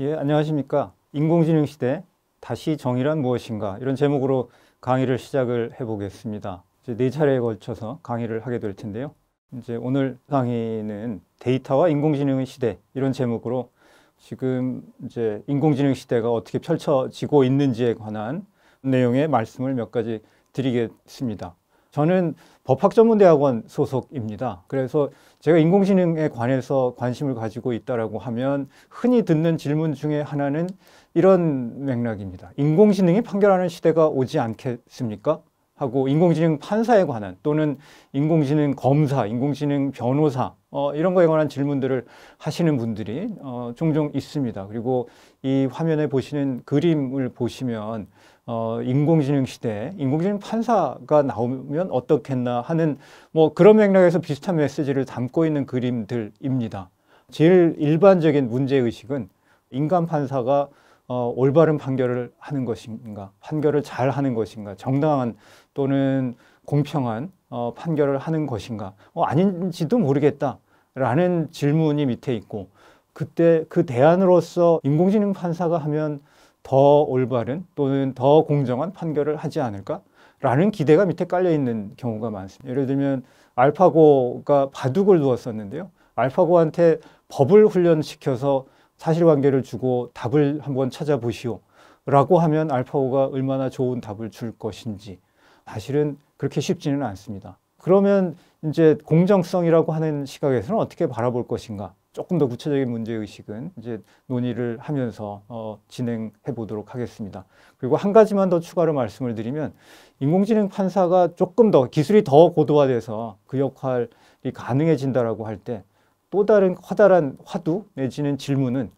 예, 안녕하십니까. 인공지능 시대 다시 정의란 무엇인가 이런 제목으로 강의를 시작을 해보겠습니다. 이제 네 차례에 걸쳐서 강의를 하게 될 텐데요. 이제 오늘 강의는 데이터와 인공지능의 시대 이런 제목으로 지금 이제 인공지능 시대가 어떻게 펼쳐지고 있는지에 관한 내용의 말씀을 몇 가지 드리겠습니다. 저는 법학전문대학원 소속입니다. 그래서 제가 인공지능에 관해서 관심을 가지고 있다라고 하면 흔히 듣는 질문 중에 하나는 이런 맥락입니다. 인공지능이 판결하는 시대가 오지 않겠습니까? 하고 인공지능 판사에 관한 또는 인공지능 검사, 인공지능 변호사 어, 이런 거에 관한 질문들을 하시는 분들이 어, 종종 있습니다. 그리고 이 화면에 보시는 그림을 보시면 어, 인공지능 시대에 인공지능 판사가 나오면 어떻겠나 하는 뭐 그런 맥락에서 비슷한 메시지를 담고 있는 그림들입니다. 제일 일반적인 문제의식은 인간 판사가 어, 올바른 판결을 하는 것인가, 판결을 잘 하는 것인가, 정당한 또는 공평한 어, 판결을 하는 것인가, 어, 아닌지도 모르겠다라는 질문이 밑에 있고, 그때 그 대안으로서 인공지능 판사가 하면 더 올바른 또는 더 공정한 판결을 하지 않을까라는 기대가 밑에 깔려 있는 경우가 많습니다. 예를 들면 알파고가 바둑을 두었었는데요. 알파고한테 법을 훈련시켜서 사실관계를 주고 답을 한번 찾아보시오. 라고 하면 알파고가 얼마나 좋은 답을 줄 것인지 사실은 그렇게 쉽지는 않습니다. 그러면 이제 공정성이라고 하는 시각에서는 어떻게 바라볼 것인가? 조금 더 구체적인 문제 의식은 이제 논의를 하면서 어, 진행해 보도록 하겠습니다. 그리고 한 가지만 더 추가로 말씀을 드리면 인공지능 판사가 조금 더 기술이 더 고도화돼서 그 역할이 가능해진다라고 할때 또 다른 커다란 화두 내지는 질문은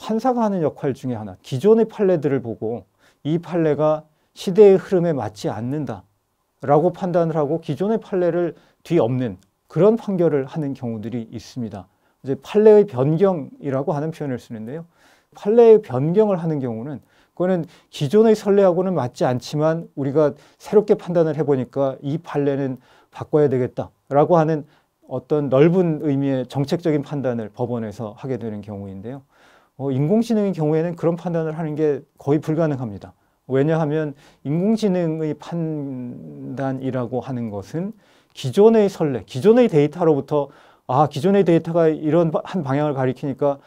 판사가 하는 역할 중에 하나 기존의 판례들을 보고 이 판례가 시대의 흐름에 맞지 않는다 라고 판단을 하고 기존의 판례를 뒤엎는 그런 판결을 하는 경우들이 있습니다. 이제 판례의 변경이라고 하는 표현을 쓰는데요. 판례의 변경을 하는 경우는 그거는 기존의 선례하고는 맞지 않지만 우리가 새롭게 판단을 해보니까 이 판례는 바꿔야 되겠다라고 하는 어떤 넓은 의미의 정책적인 판단을 법원에서 하게 되는 경우인데요. 어, 인공지능의 경우에는 그런 판단을 하는 게 거의 불가능합니다. 왜냐하면 인공지능의 판단이라고 하는 것은 기존의 선례, 기존의 데이터로부터 아, 기존의 데이터가 이런 한 방향을 가리키니까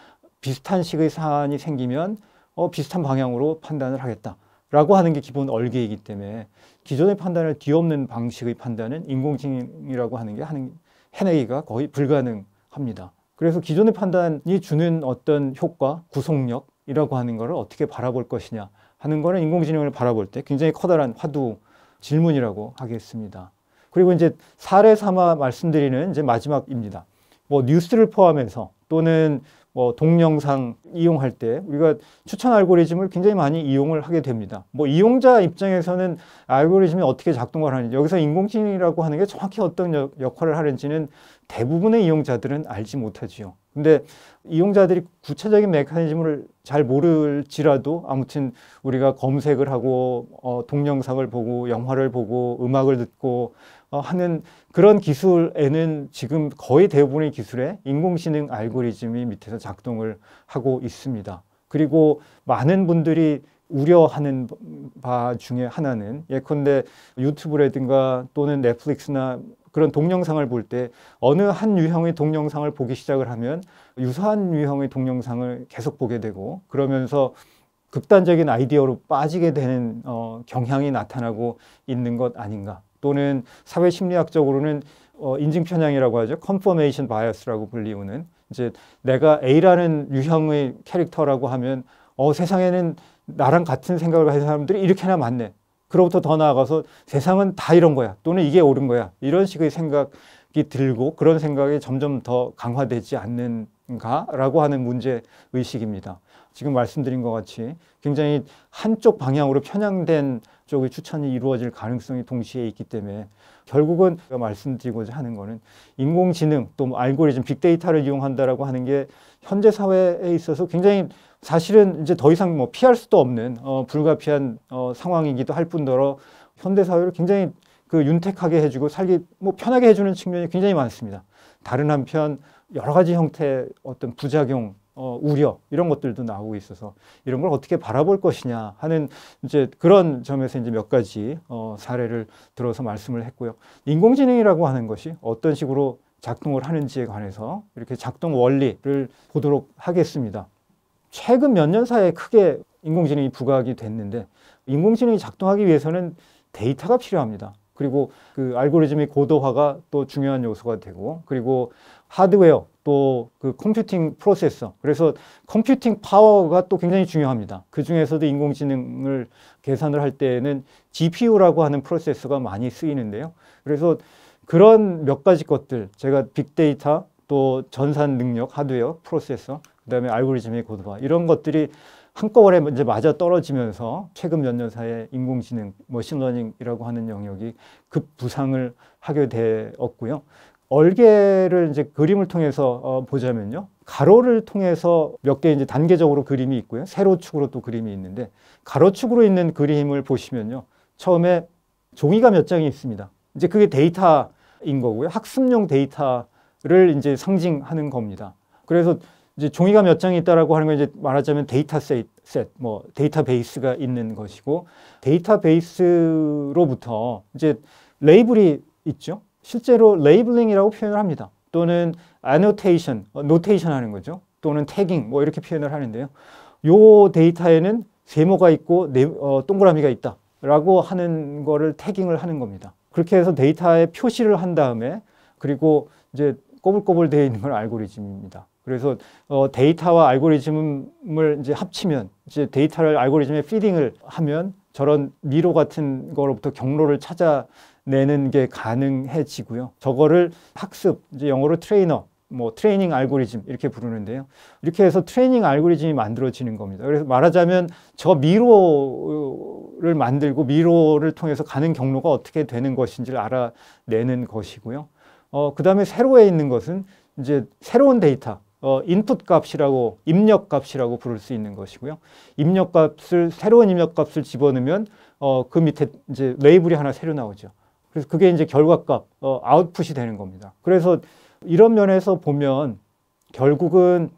비슷한 식의 사안이 생기면 어, 비슷한 방향으로 판단을 하겠다. 라고 하는 게 기본 얼개이기 때문에 기존의 판단을 뒤엎는 방식의 판단은 인공지능이라고 하는 게 하는 해내기가 거의 불가능합니다. 그래서 기존의 판단이 주는 어떤 효과, 구속력이라고 하는 것을 어떻게 바라볼 것이냐 하는 거는 인공지능을 바라볼 때 굉장히 커다란 화두 질문이라고 하겠습니다. 그리고 이제 사례 삼아 말씀드리는 이제 마지막입니다. 뭐 뉴스를 포함해서 또는 뭐 동영상 이용할 때 우리가 추천 알고리즘을 굉장히 많이 이용을 하게 됩니다. 뭐 이용자 입장에서는 알고리즘이 어떻게 작동을 하는지 여기서 인공지능이라고 하는 게 정확히 어떤 역할을 하는지는 대부분의 이용자들은 알지 못하지요. 근데 이용자들이 구체적인 메커니즘을 잘 모를지라도 아무튼 우리가 검색을 하고 어, 동영상을 보고 영화를 보고 음악을 듣고 어, 하는 그런 기술에는 지금 거의 대부분의 기술에 인공지능 알고리즘이 밑에서 작동을 하고 있습니다. 그리고 많은 분들이 우려하는 바 중에 하나는 예컨대 유튜브라든가 또는 넷플릭스나 그런 동영상을 볼 때 어느 한 유형의 동영상을 보기 시작을 하면 유사한 유형의 동영상을 계속 보게 되고 그러면서 극단적인 아이디어로 빠지게 되는 어, 경향이 나타나고 있는 것 아닌가 또는 사회 심리학적으로는 어, 인증 편향이라고 하죠 컨포메이션 바이어스라고 불리우는 이제 내가 A라는 유형의 캐릭터라고 하면 어 세상에는 나랑 같은 생각을 가진 사람들이 이렇게나 많네 그로부터 더 나아가서 세상은 다 이런 거야. 또는 이게 옳은 거야. 이런 식의 생각이 들고 그런 생각이 점점 더 강화되지 않는가라고 하는 문제 의식입니다. 지금 말씀드린 것 같이 굉장히 한쪽 방향으로 편향된 쪽의 추천이 이루어질 가능성이 동시에 있기 때문에 결국은 말씀드리고자 하는 거는 인공지능 또뭐 알고리즘 빅데이터를 이용한다라고 하는 게 현재 사회에 있어서 굉장히 사실은 이제 더 이상 뭐 피할 수도 없는 어, 불가피한 어, 상황이기도 할 뿐더러 현대 사회를 굉장히 그 윤택하게 해주고 살기 뭐 편하게 해주는 측면이 굉장히 많습니다. 다른 한편 여러 가지 형태의 어떤 부작용, 어, 우려 이런 것들도 나오고 있어서 이런 걸 어떻게 바라볼 것이냐 하는 이제 그런 점에서 이제 몇 가지 어, 사례를 들어서 말씀을 했고요. 인공지능이라고 하는 것이 어떤 식으로 작동을 하는지에 관해서 이렇게 작동 원리를 보도록 하겠습니다. 최근 몇 년 사이에 크게 인공지능이 부각이 됐는데 인공지능이 작동하기 위해서는 데이터가 필요합니다. 그리고 그 알고리즘의 고도화가 또 중요한 요소가 되고 그리고 하드웨어 또 그 컴퓨팅 프로세서 그래서 컴퓨팅 파워가 또 굉장히 중요합니다. 그 중에서도 인공지능을 계산을 할 때에는 GPU라고 하는 프로세서가 많이 쓰이는데요. 그래서 그런 몇 가지 것들 제가 빅데이터 또 전산 능력 하드웨어 프로세서 그다음에 알고리즘의 고도화 이런 것들이 한꺼번에 이제 맞아 떨어지면서 최근 몇 년 사이에 인공지능, 머신러닝이라고 하는 영역이 급 부상을 하게 되었고요. 얼개를 이제 그림을 통해서 어, 보자면요. 가로를 통해서 몇 개 이제 단계적으로 그림이 있고요. 세로축으로 또 그림이 있는데 가로축으로 있는 그림을 보시면요. 처음에 종이가 몇 장이 있습니다. 이제 그게 데이터인 거고요. 학습용 데이터를 이제 상징하는 겁니다. 그래서 이제 종이가 몇 장 있다라고 하는 건 이제 말하자면 데이터 셋, 뭐 데이터베이스가 있는 것이고 데이터베이스로부터 이제 레이블이 있죠. 실제로 레이블링이라고 표현을 합니다. 또는 아노테이션, 노테이션 하는 거죠. 또는 태깅 뭐 이렇게 표현을 하는데요. 요 데이터에는 세모가 있고 네, 어, 동그라미가 있다라고 하는 거를 태깅을 하는 겁니다. 그렇게 해서 데이터에 표시를 한 다음에 그리고 이제 꼬불꼬불 되어 있는 건 알고리즘입니다. 그래서 어, 데이터와 알고리즘을 이제 합치면 이제 데이터를 알고리즘에 피딩을 하면 저런 미로 같은 거로부터 경로를 찾아내는 게 가능해지고요. 저거를 학습, 이제 영어로 트레이너, 뭐 트레이닝 알고리즘 이렇게 부르는데요. 이렇게 해서 트레이닝 알고리즘이 만들어지는 겁니다. 그래서 말하자면 저 미로를 만들고 미로를 통해서 가는 경로가 어떻게 되는 것인지를 알아내는 것이고요. 어, 그 다음에 새로에 있는 것은 이제 새로운 데이터, 어, 인풋 값이라고 입력 값이라고 부를 수 있는 것이고요. 입력 값을 새로운 입력 값을 집어넣으면 어, 그 밑에 이제 레이블이 하나 새로 나오죠. 그래서 그게 이제 결과 값, 어, 아웃풋이 되는 겁니다. 그래서 이런 면에서 보면 결국은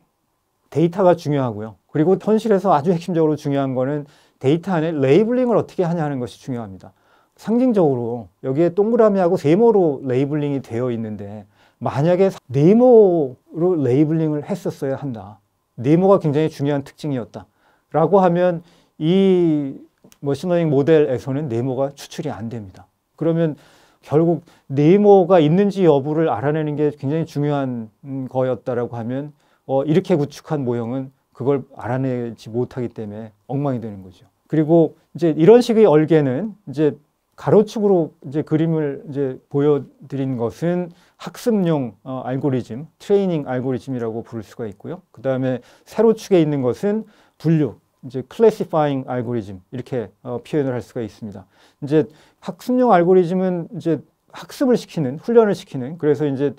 데이터가 중요하고요. 그리고 현실에서 아주 핵심적으로 중요한 거는 데이터 안에 레이블링을 어떻게 하냐 하는 것이 중요합니다. 상징적으로 여기에 동그라미하고 세모로 레이블링이 되어 있는데 만약에 네모로 레이블링을 했었어야 한다. 네모가 굉장히 중요한 특징이었다. 라고 하면 이 머신러닝 모델에서는 네모가 추출이 안 됩니다. 그러면 결국 네모가 있는지 여부를 알아내는 게 굉장히 중요한 거였다라고 하면 어, 이렇게 구축한 모형은 그걸 알아내지 못하기 때문에 엉망이 되는 거죠. 그리고 이제 이런 식의 얼개는 이제 가로축으로 이제 그림을 이제 보여드린 것은 학습용 어, 알고리즘, 트레이닝 알고리즘이라고 부를 수가 있고요. 그 다음에 세로축에 있는 것은 분류, 이제 클래시파잉 알고리즘 이렇게 어, 표현을 할 수가 있습니다. 이제 학습용 알고리즘은 이제 학습을 시키는, 훈련을 시키는 그래서 이제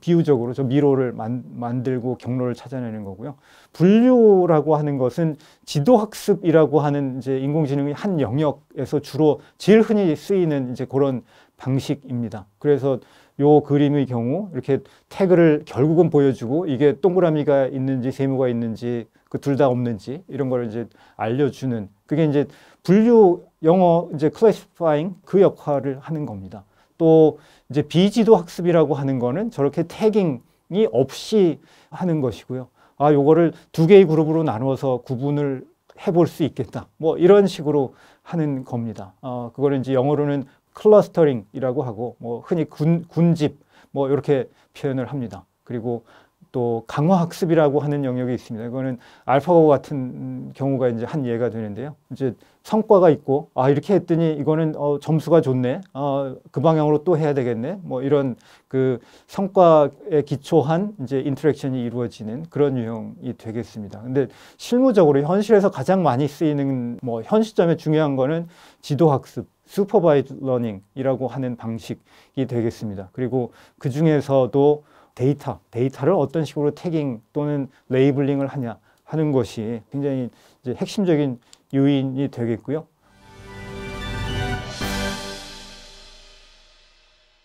비유적으로 저 미로를 만, 만들고 경로를 찾아내는 거고요. 분류라고 하는 것은 지도학습이라고 하는 이제 인공지능의 한 영역에서 주로 제일 흔히 쓰이는 이제 그런 방식입니다. 그래서 요 그림의 경우 이렇게 태그를 결국은 보여주고 이게 동그라미가 있는지 세모가 있는지 그 둘 다 없는지 이런 걸 이제 알려주는 그게 이제 분류 영어 이제 클래시파잉 그 역할을 하는 겁니다. 또 이제 비지도 학습이라고 하는 거는 저렇게 태깅이 없이 하는 것이고요. 아, 요거를 두 개의 그룹으로 나누어서 구분을 해볼 수 있겠다. 뭐 이런 식으로 하는 겁니다. 어, 그거를 이제 영어로는 클러스터링이라고 하고 뭐 흔히 군, 군집 뭐 이렇게 표현을 합니다. 그리고 또 강화 학습이라고 하는 영역이 있습니다. 이거는 알파고 같은 경우가 이제 한 예가 되는데요. 이제 성과가 있고 아 이렇게 했더니 이거는 어, 점수가 좋네. 어, 그 방향으로 또 해야 되겠네. 뭐 이런 그 성과에 기초한 이제 인터랙션이 이루어지는 그런 유형이 되겠습니다. 근데 실무적으로 현실에서 가장 많이 쓰이는 뭐현실점에 중요한 거는 지도 학습 슈퍼바이즈 러닝이라고 하는 방식이 되겠습니다. 그리고 그 중에서도 데이터, 데이터를 어떤 식으로 태깅 또는 레이블링을 하냐 하는 것이 굉장히 핵심적인 요인이 되겠고요.